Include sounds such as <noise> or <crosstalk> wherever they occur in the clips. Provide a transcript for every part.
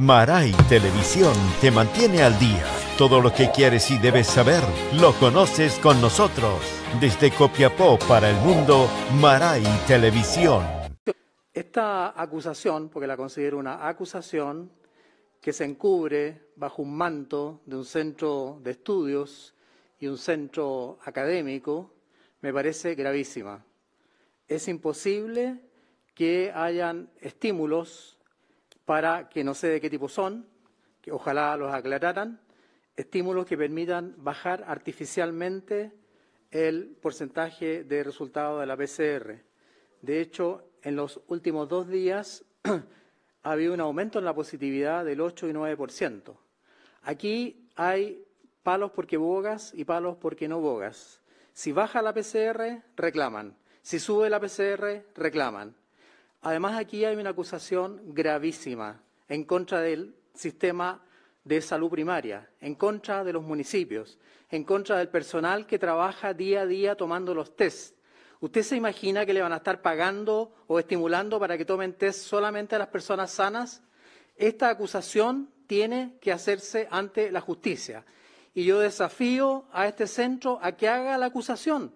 Maray Televisión te mantiene al día. Todo lo que quieres y debes saber lo conoces con nosotros. Desde Copiapó para el mundo, Maray Televisión. Esta acusación, porque la considero una acusación que se encubre bajo un manto de un centro de estudios y un centro académico, me parece gravísima. Es imposible que hayan estímulos para que no sé de qué tipo son, que ojalá los aclararan, estímulos que permitan bajar artificialmente el porcentaje de resultado de la PCR. De hecho, en los últimos dos días <clears throat> ha habido un aumento en la positividad del 8 y 9%. Aquí hay palos porque bogas y palos porque no bogas. Si baja la PCR, reclaman. Si sube la PCR, reclaman. Además, aquí hay una acusación gravísima en contra del sistema de salud primaria, en contra de los municipios, en contra del personal que trabaja día a día tomando los test. ¿Usted se imagina que le van a estar pagando o estimulando para que tomen test solamente a las personas sanas? Esta acusación tiene que hacerse ante la justicia. Y yo desafío a este centro a que haga la acusación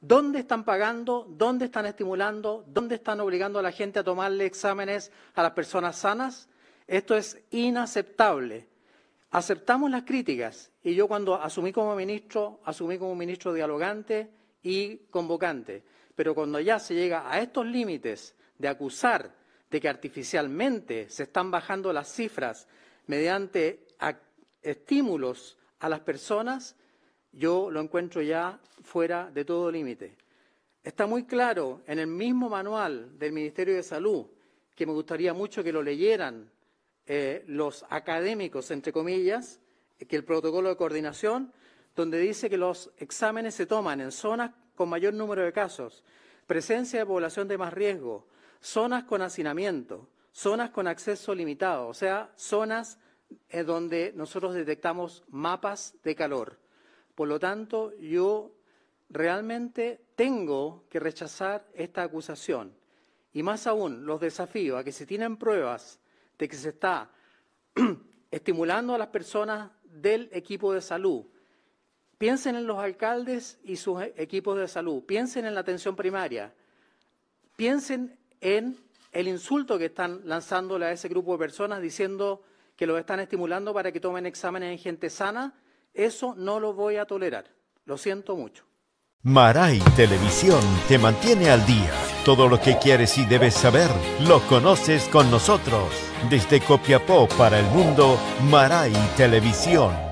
¿Dónde están pagando? ¿Dónde están estimulando? ¿Dónde están obligando a la gente a tomarle exámenes a las personas sanas? Esto es inaceptable. Aceptamos las críticas y yo cuando asumí como ministro, asumí como ministro dialogante y convocante. Pero cuando ya se llega a estos límites de acusar de que artificialmente se están bajando las cifras mediante estímulos a las personas, yo lo encuentro ya fuera de todo límite. Está muy claro en el mismo manual del Ministerio de Salud, que me gustaría mucho que lo leyeran eh, los académicos, entre comillas, eh, que el protocolo de coordinación, donde dice que los exámenes se toman en zonas con mayor número de casos, presencia de población de más riesgo, zonas con hacinamiento, zonas con acceso limitado, o sea, zonas eh, donde nosotros detectamos mapas de calor. Por lo tanto, yo realmente tengo que rechazar esta acusación. Y más aún, los desafío a que se tienen pruebas de que se está <clears throat> estimulando a las personas del equipo de salud, piensen en los alcaldes y sus e-, equipos de salud, piensen en la atención primaria, piensen en el insulto que están lanzándole a ese grupo de personas diciendo que los están estimulando para que tomen exámenes en gente sana eso no lo voy a tolerar. Lo siento mucho. Maray Televisión te mantiene al día. Todo lo que quieres y debes saber lo conoces con nosotros. Desde Copiapó para el mundo, Maray Televisión.